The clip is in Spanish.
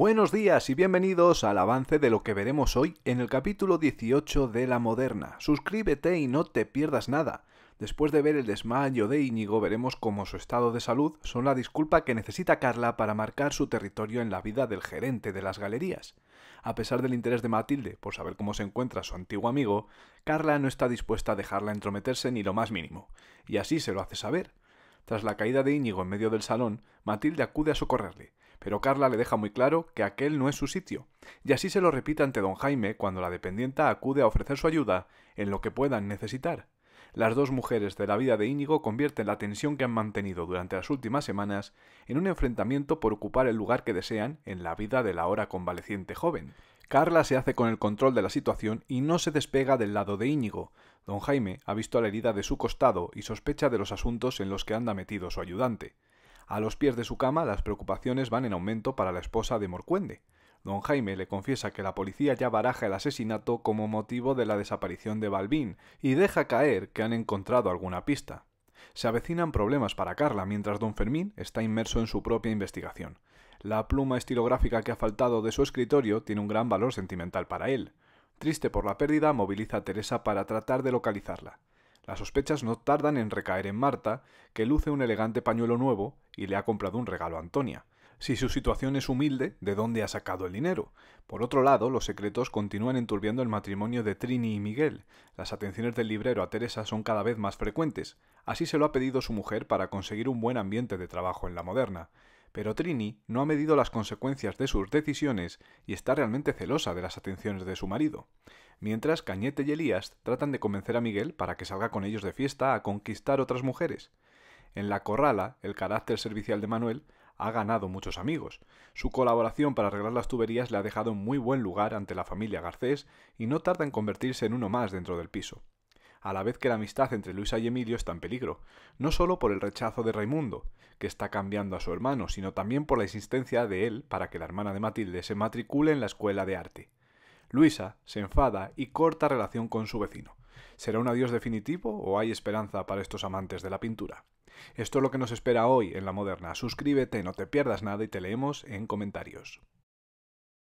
Buenos días y bienvenidos al avance de lo que veremos hoy en el capítulo 18 de La Moderna. Suscríbete y no te pierdas nada. Después de ver el desmayo de Íñigo veremos cómo su estado de salud son la disculpa que necesita Carla para marcar su territorio en la vida del gerente de las galerías. A pesar del interés de Matilde por saber cómo se encuentra su antiguo amigo, Carla no está dispuesta a dejarla entrometerse ni lo más mínimo, y así se lo hace saber. Tras la caída de Íñigo en medio del salón, Matilde acude a socorrerle, pero Carla le deja muy claro que aquel no es su sitio, y así se lo repite ante don Jaime cuando la dependienta acude a ofrecer su ayuda en lo que puedan necesitar. Las dos mujeres de la vida de Íñigo convierten la tensión que han mantenido durante las últimas semanas en un enfrentamiento por ocupar el lugar que desean en la vida de la ahora convaleciente joven. Carla se hace con el control de la situación y no se despega del lado de Íñigo. Don Jaime ha visto la herida de su costado y sospecha de los asuntos en los que anda metido su ayudante. A los pies de su cama las preocupaciones van en aumento para la esposa de Morcuende. Don Jaime le confiesa que la policía ya baraja el asesinato como motivo de la desaparición de Balbín y deja caer que han encontrado alguna pista. Se avecinan problemas para Carla mientras don Fermín está inmerso en su propia investigación. La pluma estilográfica que ha faltado de su escritorio tiene un gran valor sentimental para él. Triste por la pérdida, moviliza a Teresa para tratar de localizarla. Las sospechas no tardan en recaer en Marta, que luce un elegante pañuelo nuevo y le ha comprado un regalo a Antonia. Si su situación es humilde, ¿de dónde ha sacado el dinero? Por otro lado, los secretos continúan enturbiando el matrimonio de Trini y Miguel. Las atenciones del librero a Teresa son cada vez más frecuentes. Así se lo ha pedido su mujer para conseguir un buen ambiente de trabajo en la moderna pero Trini no ha medido las consecuencias de sus decisiones y está realmente celosa de las atenciones de su marido, mientras Cañete y Elías tratan de convencer a Miguel para que salga con ellos de fiesta a conquistar otras mujeres. En la corrala, el carácter servicial de Manuel ha ganado muchos amigos. Su colaboración para arreglar las tuberías le ha dejado en muy buen lugar ante la familia Garcés y no tarda en convertirse en uno más dentro del piso a la vez que la amistad entre Luisa y Emilio está en peligro, no solo por el rechazo de Raimundo, que está cambiando a su hermano, sino también por la insistencia de él para que la hermana de Matilde se matricule en la escuela de arte. Luisa se enfada y corta relación con su vecino. ¿Será un adiós definitivo o hay esperanza para estos amantes de la pintura? Esto es lo que nos espera hoy en La Moderna. Suscríbete, no te pierdas nada y te leemos en comentarios.